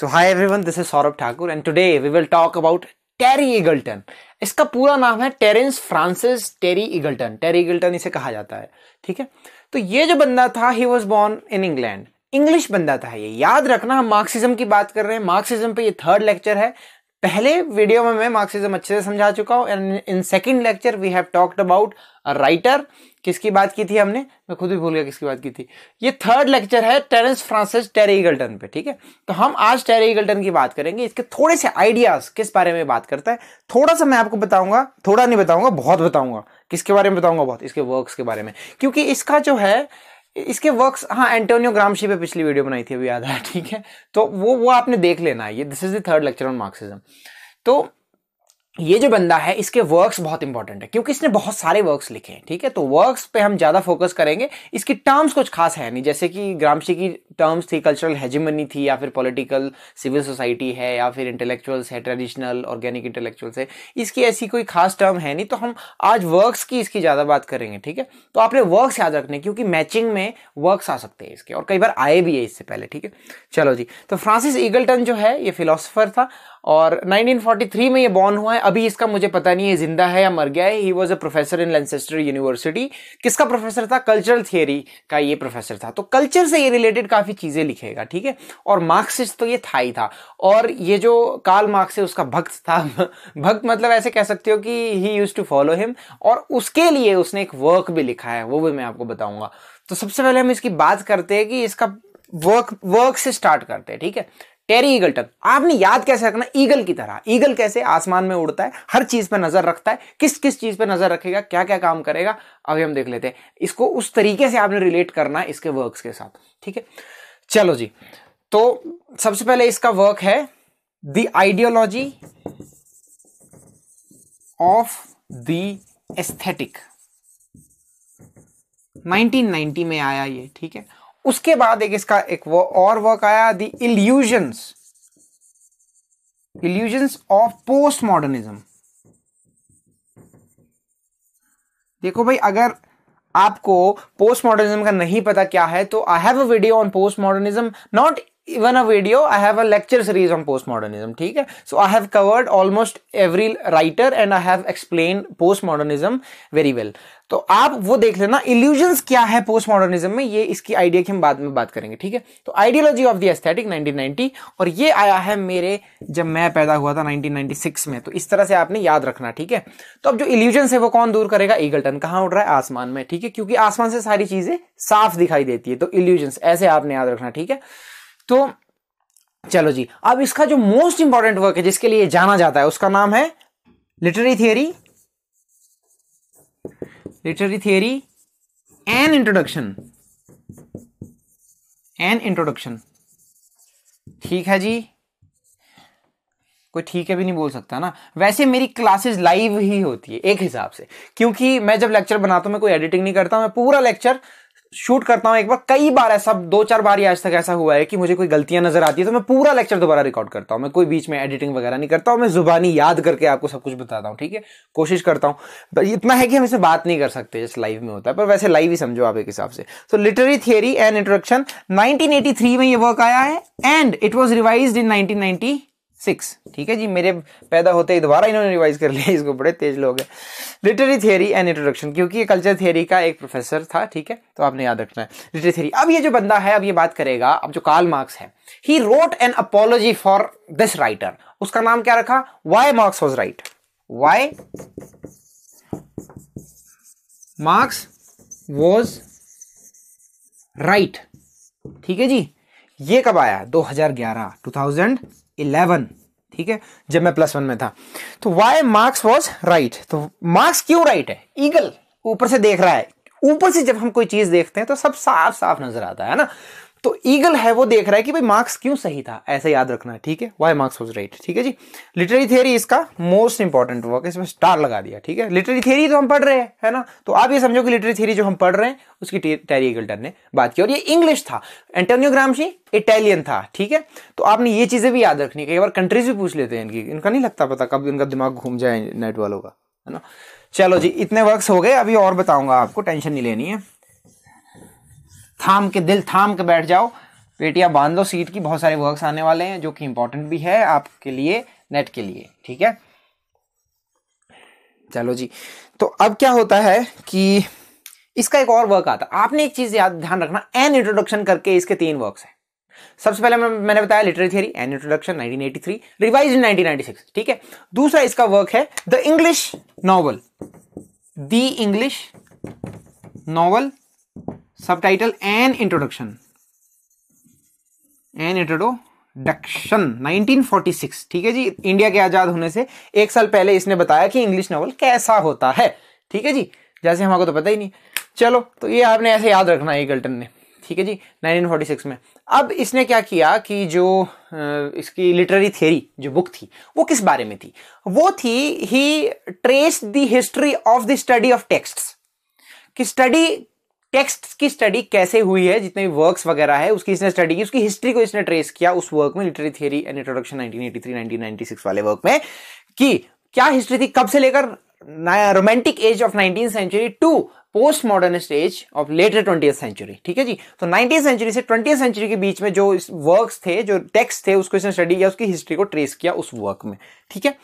so everyone this is Saurabh Thakur and today we will talk about Terry Eagleton इसका पूरा नाम है Terence Francis टेरी ईगल्टन टेरी ईगल्टन इसे कहा जाता है ठीक है तो ये जो बंदा था he was born in England English बंदा था ये याद रखना हम मार्क्सिज्म की बात कर रहे हैं मार्क्सिज्म पे ये थर्ड लेक्चर है पहले वीडियो में मैं मार्क्सिज्म अच्छे से समझा चुका हूँ and in second lecture we have talked about writer किसकी बात की थी हमने मैं खुद भी भूल गया किसकी बात की थी ये थर्ड लेक्चर है टेरेंस फ्रांसिस इगल्टन पे ठीक है तो हम आज इगल्टन की बात करेंगे इसके थोड़े से आइडियाज किस बारे में बात करता है थोड़ा सा मैं आपको बताऊंगा थोड़ा नहीं बताऊंगा बहुत बताऊंगा किसके बारे में बताऊंगा बहुत इसके वर्क्स के बारे में क्योंकि इसका जो है इसके वर्क्स हाँ एंटोनियो ग्रामशी पे पिछली वीडियो बनाई थी अभी याद है ठीक है तो वो वो आपने देख लेना है ये this is the third lecture on Marxism तो ये जो बंदा है इसके वर्क्स बहुत इंपॉर्टेंट है क्योंकि इसने बहुत सारे वर्क्स लिखे हैं ठीक है तो वर्क्स पे हम ज़्यादा फोकस करेंगे इसकी टर्म्स कुछ खास है नहीं जैसे कि ग्रामशी की टर्म्स थी कल्चरल हेजिमनी थी या फिर पॉलिटिकल सिविल सोसाइटी है या फिर इंटेलेक्चुअल्स है ट्रेडिशनल ऑर्गेनिक इंटेलेक्चुअल्स है इसकी ऐसी कोई खास टर्म है नहीं तो हम आज वर्क्स की इसकी ज़्यादा बात करेंगे ठीक है तो आपने वर्क्स याद रखने क्योंकि मैचिंग में वर्क्स आ सकते हैं इसके और कई बार आए भी है इससे पहले ठीक है चलो जी तो फ्रांसिस ईगल्टन जो है ये फिलोसफर था और 1943 में ये बॉर्न हुआ है अभी इसका मुझे पता नहीं है जिंदा है या मर गया है he was a professor in Leicester university किसका प्रोफेसर था कल्चरल थियरी का ये प्रोफेसर था तो कल्चर से ये रिलेटेड काफ़ी चीज़ें लिखेगा ठीक है और मार्क्सिस्ट तो ये था ही था और ये जो काल मार्क्स है उसका भक्त था भक्त मतलब ऐसे कह सकते हो कि he used to follow him और उसके लिए उसने एक वर्क भी लिखा है वो भी मैं आपको बताऊंगा तो सबसे पहले हम इसकी बात करते हैं कि इसका वर्क वर्क से स्टार्ट करते हैं ठीक है टेरी ईगल्टन आपने याद कैसे रखना ईगल की तरह ईगल कैसे आसमान में उड़ता है हर चीज पर नजर रखता है किस किस चीज पर नजर रखेगा क्या क्या काम करेगा अभी हम देख लेते हैं इसको उस तरीके से आपने रिलेट करना है इसके वर्क्स के साथ ठीक है चलो जी तो सबसे पहले इसका वर्क है the ideology of the aesthetic 1990 में आया ये ठीक है उसके बाद एक इसका एक वो और वर्क आया the illusions illusions of post modernism देखो भाई अगर आपको पोस्ट मॉडर्निज्म का नहीं पता क्या है तो I have a video on post modernism not even a video i have a lecture series on postmodernism theek hai so i have covered almost every writer and i have explained postmodernism very well तो आप वो देख लेना illusions क्या है post modernism में ये इसकी आइडिया की हम बाद में बात करेंगे ठीक है तो आइडियोलॉजी ऑफ द एस्थेटिक 1990 और ये आया है मेरे जब मैं पैदा हुआ था 1996 में तो इस तरह से आपने याद रखना ठीक है तो अब जो इल्यूजन्स है वो कौन दूर करेगा ईगल्टन कहाँ उड़ रहा है आसमान में ठीक है क्योंकि आसमान से सारी चीजें साफ दिखाई देती है तो इल्यूजन्स ऐसे आपने याद रखना ठीक है तो चलो जी अब इसका जो मोस्ट इंपॉर्टेंट वर्क है जिसके लिए जाना जाता है उसका नाम है literary theory literary theory an introduction an introduction ठीक है जी कोई ठीक है भी नहीं बोल सकता ना वैसे मेरी क्लासेस लाइव ही होती है एक हिसाब से क्योंकि मैं जब लेक्चर बनाता हूं मैं कोई एडिटिंग नहीं करता मैं पूरा लेक्चर शूट करता हूं एक बार कई बार ऐसा दो चार बार ही आज तक ऐसा हुआ है कि मुझे कोई गलतियां नजर आती है तो मैं पूरा लेक्चर दोबारा रिकॉर्ड करता हूं मैं कोई बीच में एडिटिंग वगैरह नहीं करता हूं मैं जुबानी याद करके आपको सब कुछ बताता हूं ठीक है कोशिश करता पर इतना है कि हम इसे बात नहीं कर सकते जैसे लाइव में होता है पर वैसे लाइव ही समझो आप एक हिसाब से so literary theory and introduction nineteen में यह वर्क आया है and it was revise in nineteen six ठीक है जी मेरे पैदा होते ही दोबारा इन्होंने रिवाइज कर लिया इसको बड़े तेज लोग हैं लिटरेरी थियरी एंड इंट्रोडक्शन क्योंकि ये कल्चर थियरी का एक प्रोफेसर था ठीक है तो आपने याद रखना है लिटरेरी थियरी अब ये जो बंदा है अब ये बात करेगा अब जो कार्ल मार्क्स है he wrote an apology for this writer उसका नाम क्या रखा why Marx was right why Marx was right ठीक है जी ये कब आया 2011 2011 ठीक है जब मैं प्लस वन में था तो वाई मार्क्स वॉज राइट तो मार्क्स क्यों राइट है ईगल ऊपर से देख रहा है ऊपर से जब हम कोई चीज देखते हैं तो सब साफ साफ नजर आता है ना तो ईगल है वो देख रहा है कि भाई मार्क्स क्यों सही था ऐसा याद रखना ठीक है वाई मार्क्स वॉज राइट ठीक है जी लिटरेरी थियरी इसका मोस्ट इंपॉर्टेंट वर्क इसमें स्टार लगा दिया ठीक है लिटरेरी थियरी तो हम पढ़ रहे हैं है ना तो आप ये समझो कि लिटरेरी थियरी जो हम पढ़ रहे हैं उसकी टेरी इगल्टन ने बात की और ये इंग्लिश था एंटोनियो ग्रामशी इटालियन था ठीक है तो आपने ये चीजें भी याद रखनी कई बार कंट्रीज भी पूछ लेते हैं इनकी इनका नहीं लगता पता कब इनका दिमाग घूम जाए नेट वालों का है ना चलो जी इतने वर्क्स हो गए अभी और बताऊंगा आपको टेंशन नहीं लेनी है थाम के दिल थाम के बैठ जाओ पेटियाँ बांध लो सीट की बहुत सारे वर्क्स आने वाले हैं जो कि इंपॉर्टेंट भी है आपके लिए नेट के लिए ठीक है चलो जी तो अब क्या होता है कि इसका एक और वर्क आता है आपने एक चीज़ याद ध्यान रखना एन इंट्रोडक्शन करके इसके तीन वर्क्स हैं सबसे पहले मैं, मैंने बताया literary theory an introduction 1983 revise in 1996 ठीक है दूसरा इसका वर्क है the English novel the English novel an introduction an introduction 1946 ठीक है जी इंडिया के आजाद होने से एक साल पहले इसने बताया कि इंग्लिश नॉवल कैसा होता है ठीक है जी जैसे हमारे तो पता ही नहीं चलो तो ये आपने ऐसे याद रखना है गल्टन ने ठीक है जी 1946 में अब इसने क्या किया कि जो इसकी लिटरेरी थ्योरी जो बुक थी वो किस बारे में थी वो थी he trace the history of the study of text कि स्टडी टेक्स्ट की स्टडी कैसे हुई है जितने भी वर्क्स वगैरह है उसकी इसने स्टडी की उसकी हिस्ट्री को इसने ट्रेस किया उस वर्क में लिटरेरी थियरी एंड इंट्रोडक्शन 1983 1996 वाले वर्क में कि क्या हिस्ट्री थी कब से लेकर romantic age of nineteen century to post modern stage of later twenty century ठीक है जी तो नाइनटीन सेंचुरी से ट्वेंटी सेंचुरी के बीच में जो वर्क्स थे जो टेक्स्ट थे उसको इसने स्टडी किया उसकी हिस्ट्री को ट्रेस किया उस वर्क में ठीक है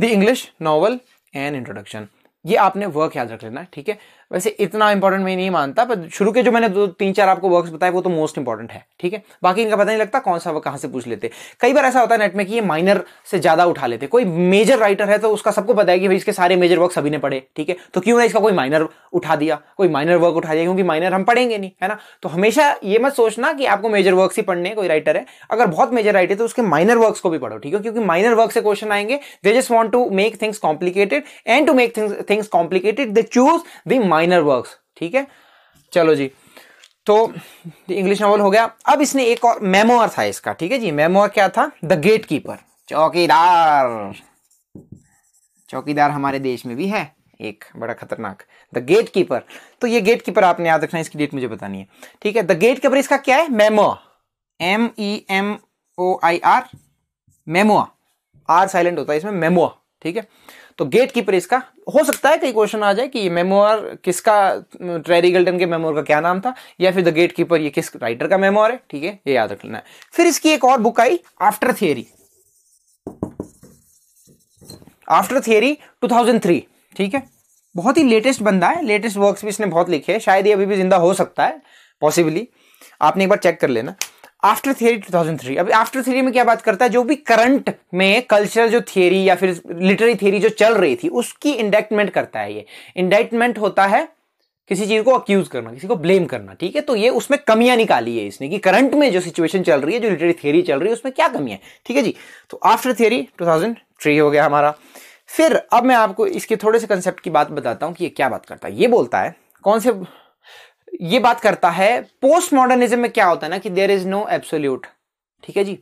the English novel and introduction ये आपने वर्क याद रख लेना ठीक है वैसे इतना इंपॉर्टेंट मैं नहीं मानता पर शुरू के जो मैंने दो तीन चार आपको वर्क्स बताए वो तो मोस्ट इंपॉर्टेंट है ठीक है बाकी इनका पता नहीं लगता कौन सा कहाँ से पूछ लेते कई बार ऐसा होता है नेट में कि ये माइनर से ज्यादा उठा लेते कोई मेजर राइटर है तो उसका सबको पता है कि भाई इसके सारे मेजर वर्क सभी ने पढ़े ठीक है तो क्यों ना इसका कोई माइनर उठा दिया कोई माइनर वर्क उठा दिया क्योंकि माइनर हम पढ़ेंगे नहीं है ना तो हमेशा ये मत सोचना कि आपको मेजर वर्क ही पढ़ने कोई राइटर है अगर बहुत मेजर राइटर है तो उसके माइनर वर्क्स को भी पढ़ो ठीक है क्योंकि माइनर वर्क से क्वेश्चन आएंगे they just want to make things complicated and to make things complicated they choose the minor work ठीक है चलो जी तो इंग्लिश नॉवल हो गया अब इसने एक और मेमोर था इसका ठीक है जी मेमोर क्या था द गेट कीपर चौकीदार चौकीदार हमारे देश में भी है एक बड़ा खतरनाक द गेट कीपर तो ये गेट कीपर आपने याद रखना इसकी डेट मुझे बतानी है ठीक है द गेट कीपर इसका क्या है memo M E M O I R memoir R silent होता है इसमें मेमोआ ठीक है तो गेट कीपर इसका हो सकता है कई क्वेश्चन आ जाए कि मेमोर किसका ट्रेरी गल्डन के मेमोर का क्या नाम था या फिर द गेट कीपर ये किस राइटर का मेमोर है ठीक है ये याद रख लेना है फिर इसकी एक और बुक आई आफ्टर थियरी आफ्टर थियरी 2003 ठीक है बहुत ही लेटेस्ट बंदा है लेटेस्ट वर्क्स भी इसने बहुत लिखे हैं शायद ये अभी भी जिंदा हो सकता है पॉसिबली आपने एक बार चेक कर लेना आफ्टर थियरी 2003 अब आफ्टर थियरी में क्या बात करता है जो भी करंट में कल्चरल जो थियरी या फिर लिटरेरी थियरी जो चल रही थी उसकी इंडेक्टमेंट करता है ये इंडेक्टमेंट होता है किसी चीज को अक्यूज करना किसी को ब्लेम करना ठीक है तो ये उसमें कमियां निकाली है इसने कि करंट में जो सिचुएशन चल रही है जो लिटरेरी थियरी चल रही है उसमें क्या कमियां है ठीक है जी तो आफ्टर थियरी थ्री हो गया हमारा फिर अब मैं आपको इसके थोड़े से कंसेप्ट की बात बताता हूँ कि ये क्या बात करता है ये बोलता है कौन से ये बात करता है पोस्ट मॉडर्निज्म में क्या होता है ना कि देर इज नो एब्सोल्यूट ठीक है जी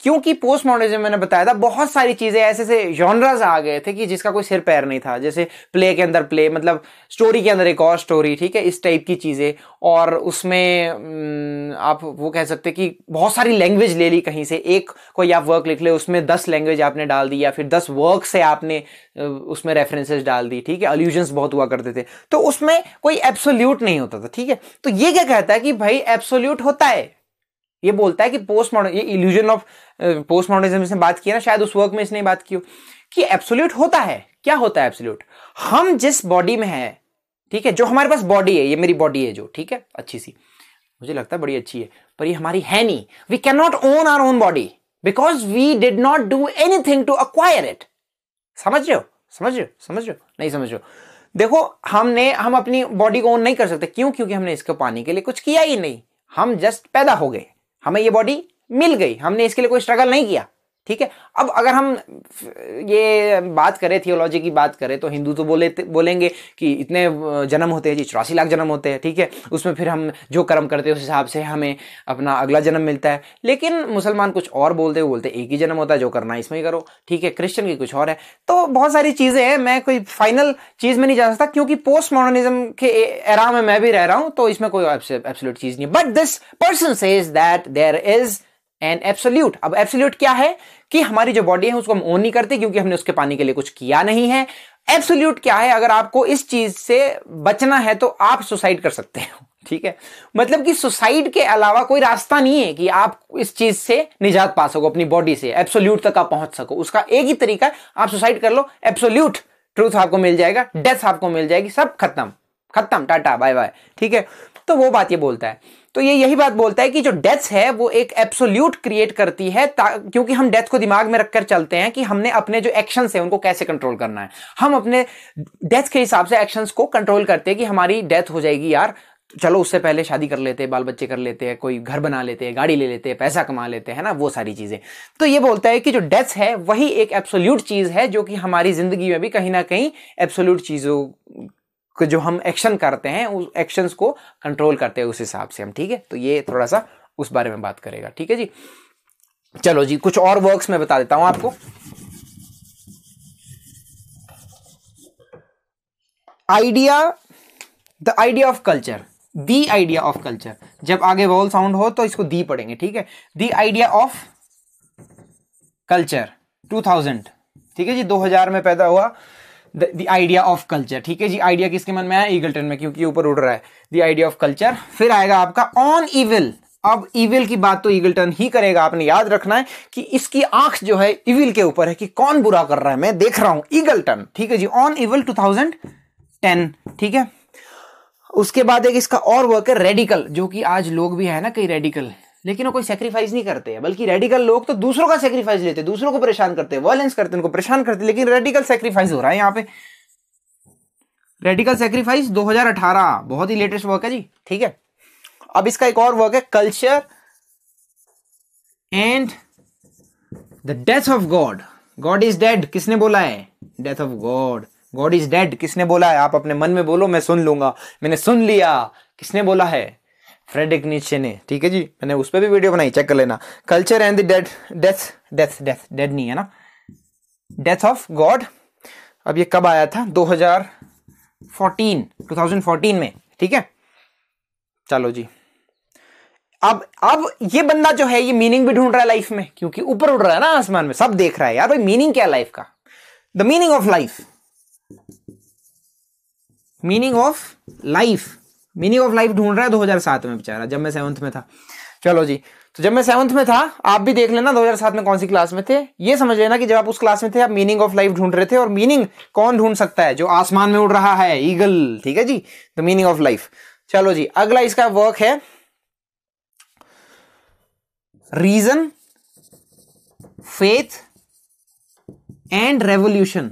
क्योंकि पोस्ट मॉडर्निज्म मैंने बताया था बहुत सारी चीजें ऐसे ऐसे जॉनराज आ गए थे कि जिसका कोई सिर पैर नहीं था जैसे प्ले के अंदर प्ले मतलब स्टोरी के अंदर एक और स्टोरी ठीक है इस टाइप की चीजें और उसमें हम्म, आप वो कह सकते कि बहुत सारी लैंग्वेज ले ली कहीं से एक कोई आप वर्क लिख ले उसमें दस लैंग्वेज आपने डाल दी या फिर दस वर्क से आपने उसमें रेफरेंसेज डाल दी ठीक है अल्यूजन्स बहुत हुआ करते थे तो उसमें कोई एब्सोल्यूट नहीं होता था ठीक है तो ये क्या कहता है कि भाई एब्सोल्यूट होता है ये बोलता है कि पोस्ट मॉडर्न ये इल्यूजन ऑफ पोस्ट मॉडर्निज्म इसने बात की है ना शायद उस वर्क में इसने बात की हो कि एब्सोल्यूट होता है क्या होता है एब्सोल्यूट हम जिस बॉडी में है ठीक है जो हमारे पास बॉडी है ये मेरी बॉडी है जो ठीक है अच्छी सी मुझे लगता है बड़ी अच्छी है पर ये हमारी है नहीं we can not own our own body because we did not do anything to acquire it समझ रहे हो समझ रहे हो समझ रहे हो नहीं समझ रहे हो देखो हमने हम अपनी बॉडी को ओन नहीं कर सकते क्यों क्योंकि हमने इसको पाने के लिए कुछ किया ही नहीं हम जस्ट पैदा हो गए हमें ये बॉडी मिल गई हमने इसके लिए कोई स्ट्रगल नहीं किया ठीक है अब अगर हम ये बात करें थियोलॉजी की बात करें तो हिंदू तो बोले बोलेंगे कि इतने जन्म होते हैं जी चौरासी लाख जन्म होते हैं ठीक है उसमें फिर हम जो कर्म करते हैं उस हिसाब से हमें अपना अगला जन्म मिलता है लेकिन मुसलमान कुछ और बोलते हैं बोलते एक ही जन्म होता है जो करना है इसमें ही करो ठीक है क्रिश्चियन की कुछ और है तो बहुत सारी चीज़ें हैं मैं कोई फाइनल चीज़ में नहीं जा सकता क्योंकि पोस्ट मॉडर्निज्म के एरा में मैं भी रह रहा हूँ तो इसमें कोई एब्सोलूट चीज़ नहीं but this person says that there is and absolute अब एब्सोल्यूट क्या है कि हमारी जो बॉडी है उसको हम ओन नहीं करते क्योंकि हमने उसके पानी के लिए कुछ किया नहीं है एब्सोल्यूट क्या है अगर आपको इस चीज से बचना है तो आप सुसाइड कर सकते हो ठीक है मतलब कि सुसाइड के अलावा कोई रास्ता नहीं है कि आप इस चीज से निजात पा सको अपनी बॉडी से एब्सोल्यूट तक आप पहुंच सको उसका एक ही तरीका है आप सुसाइड कर लो एब्सोल्यूट ट्रूथ आपको मिल जाएगा डेथ आपको मिल जाएगी सब खत्म खत्म टाटा बाय बाय ठीक है तो वो बात ये बोलता है तो ये यही बात बोलता है कि जो डेथ है वो एक एब्सोल्यूट क्रिएट करती है क्योंकि हम डेथ को दिमाग में रखकर चलते हैं कि हमने अपने जो एक्शन है उनको कैसे कंट्रोल करना है हम अपने डेथ के हिसाब से एक्शंस को कंट्रोल करते हैं कि हमारी डेथ हो जाएगी यार चलो उससे पहले शादी कर लेते हैं बाल बच्चे कर लेते हैं कोई घर बना लेते हैं गाड़ी ले लेते हैं पैसा कमा लेते हैं ना वो सारी चीज़ें तो ये बोलता है कि जो डेथ है वही एक एब्सोल्यूट चीज़ है जो कि हमारी ज़िंदगी में भी कहीं ना कहीं एब्सोल्यूट चीज़ों जो हम एक्शन करते हैं उस एक्शंस को कंट्रोल करते हैं उस हिसाब से हम ठीक है तो ये थोड़ा सा उस बारे में बात करेगा ठीक है जी चलो जी कुछ और वर्क्स मैं बता देता हूं आपको idea the idea of culture the idea of culture जब आगे वॉल साउंड हो तो इसको दी पढ़ेंगे ठीक है दी आइडिया ऑफ कल्चर 2000 ठीक है जी 2000 में पैदा हुआ द आइडिया ऑफ कल्चर ठीक है जी आइडिया किसके मन में आया ईगल्टन में क्योंकि ऊपर उड़ रहा है द आइडिया ऑफ कल्चर फिर आएगा आपका ऑन इविल अब इविल की बात तो ईगल्टन ही करेगा आपने याद रखना है कि इसकी आंख जो है इविल के ऊपर है कि कौन बुरा कर रहा है मैं देख रहा हूं ईगल्टन ठीक है जी ऑन इविल 2010 ठीक है उसके बाद एक इसका और वर्क है रेडिकल जो कि आज लोग भी है ना कई रेडिकल लेकिन वो कोई सेक्रीफाइस नहीं करते हैं बल्कि रेडिकल लोग तो दूसरों का सेक्रीफाइस लेते हैं दूसरों को परेशान करते हैं वायलेंस करते हैं उनको परेशान करते हैं लेकिन रेडिकल सेक्रीफाइस हो रहा है यहाँ पे रेडिकल सेक्रीफाइस 2018 बहुत ही लेटेस्ट वर्क है जी ठीक है अब इसका एक और वर्क है culture and the death of God God is dead किसने बोला है death of God God is dead किसने बोला है आप अपने मन में बोलो मैं सुन लूंगा मैंने सुन लिया किसने बोला है फ्रेडरिक नीचे ने ठीक है जी मैंने उस पर भी वीडियो बनाई चेक कर लेना culture and the death death death death dead नहीं है ना डेथ ऑफ गॉड अब ये कब आया था 2014 2014 में ठीक है चलो जी अब अब ये बंदा जो है ये मीनिंग भी ढूंढ रहा है लाइफ में क्योंकि ऊपर उड़ रहा है ना आसमान में सब देख रहा है यार भाई मीनिंग क्या लाइफ का the meaning of life meaning of life meaning of life ढूंढ रहा है 2007 में बेचारा जब मैं सेवंथ में था चलो जी तो जब मैं सेवंथ में था आप भी देख लेना 2007 में कौन सी क्लास में थे ये समझ लेना कि जब आप उस क्लास में थे आप मीनिंग ऑफ लाइफ ढूंढ रहे थे और मीनिंग कौन ढूंढ सकता है जो आसमान में उड़ रहा है ईगल ठीक है जी द मीनिंग ऑफ लाइफ चलो जी अगला इसका वर्क है रीजन फेथ एंड रेवोल्यूशन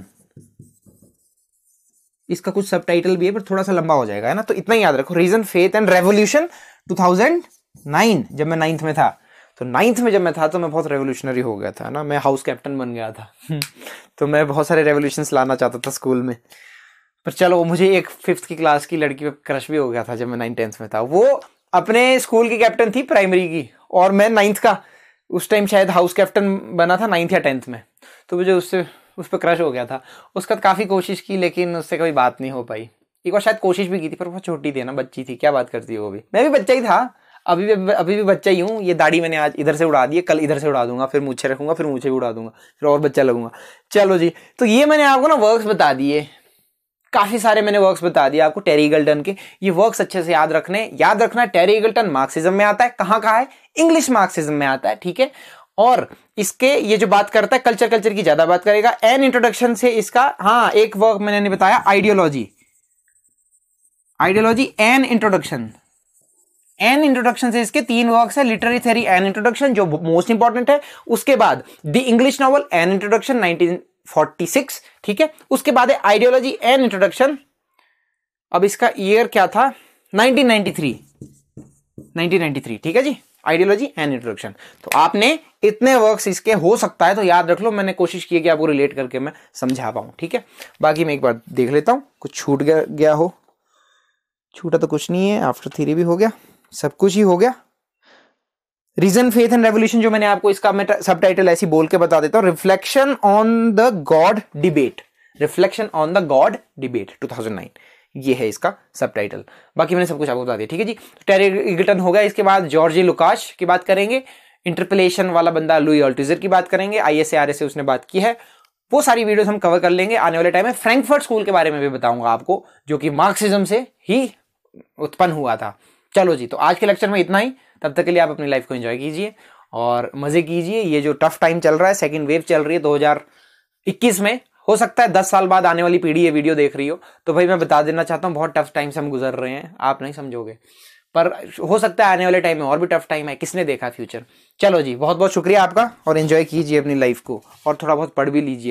इसका कुछ सब भी है पर थोड़ा सा लंबा हो जाएगा है ना तो इतना ही याद रखो रीजन फेथ एंड रेवोल्यूशन 2009 जब मैं नाइन्थ में था तो नाइन्थ में जब मैं था तो मैं बहुत रेवोल्यूशनरी हो गया था ना मैं हाउस कैप्टन बन गया था तो मैं बहुत सारे रेवोल्यूशन लाना चाहता था स्कूल में पर चलो मुझे एक फिफ्थ की क्लास की लड़की पर क्रश भी हो गया था जब मैं नाइन टेंथ में था वो अपने स्कूल की कैप्टन थी प्राइमरी की और मैं नाइन्थ का उस टाइम शायद हाउस कैप्टन बना था नाइन्थ या टेंथ में तो मुझे उससे उस पर क्रश हो गया था उसके बाद काफ़ी कोशिश की लेकिन उससे कभी बात नहीं हो पाई एक बार शायद कोशिश भी की थी पर वो छोटी थी ना बच्ची थी क्या बात करती है वो भी मैं भी बच्चा ही था अभी भी अभी भी बच्चा ही हूँ ये दाढ़ी मैंने आज इधर से उड़ा दी है कल इधर से उड़ा दूंगा फिर मुझे रखूंगा फिर मुझे भी उड़ा दूंगा फिर और बच्चा लगूंगा चलो जी तो ये मैंने आपको ना वर्क्स बता दिए काफ़ी सारे मैंने वर्क्स बता दिए आपको टेरी इगल्टन के ये वर्क्स अच्छे से याद रखने याद रखना टेरी गल्टन मार्क्सिज्म में आता है कहाँ कहाँ है इंग्लिश मार्क्सिज्म में आता है ठीक है और इसके ये जो बात करता है कल्चर कल्चर की ज्यादा बात करेगा एन इंट्रोडक्शन से इसका हाँ एक वर्क मैंने नहीं बताया ideology ideology an introduction an introduction से इसके तीन वर्क्स है लिटरेरी थे एन इंट्रोडक्शन जो मोस्ट इंपॉर्टेंट है उसके बाद the English novel an introduction 1946 ठीक है उसके बाद है आइडियोलॉजी एन इंट्रोडक्शन अब इसका ईयर क्या था 1993 1993 ठीक है जी आइडियोलॉजी एंड इंट्रोडक्शन तो आपने इतने वर्क्स इसके हो सकता है तो याद रख लो मैंने कोशिश की है कि आपको रिलेट करके मैं समझा पाऊँ ठीक है बाकी मैं एक बार देख लेता हूँ कुछ छूट गया, गया हो छूटा तो कुछ नहीं है आफ्टर थीरी भी हो गया सब कुछ ही हो गया रीजन फेथ एंड रेवोल्यूशन जो मैंने आपको इसका मैं सब टाइटल ऐसी बोल के बता देता हूँ reflection on the God debate reflection on the God debate two thousand nine ये है इसका सब टाइटल बाकी मैंने सब कुछ आपको बता दिया ठीक है जी टेरिगटन गया इसके बाद जॉर्जी लुकाश की बात करेंगे इंटरपलेशन वाला बंदा लुई ऑल्टिजर की बात करेंगे आई एस आर एस उसने बात की है वो सारी वीडियोस हम कवर कर लेंगे आने वाले टाइम में फ्रैंकफर्ट स्कूल के बारे में भी बताऊंगा आपको जो कि मार्क्सिज्म से ही उत्पन्न हुआ था चलो जी तो आज के लेक्चर में इतना ही तब तक के लिए आप अपनी लाइफ को एंजॉय कीजिए और मज़े कीजिए ये जो टफ टाइम चल रहा है सेकेंड वेव चल रही है दो में हो सकता है दस साल बाद आने वाली पीढ़ी ये वीडियो देख रही हो तो भाई मैं बता देना चाहता हूँ बहुत टफ टाइम से हम गुजर रहे हैं आप नहीं समझोगे पर हो सकता है आने वाले टाइम में और भी टफ टाइम है किसने देखा फ्यूचर चलो जी बहुत बहुत शुक्रिया आपका और एंजॉय कीजिए अपनी लाइफ को और थोड़ा बहुत पढ़ भी लीजिए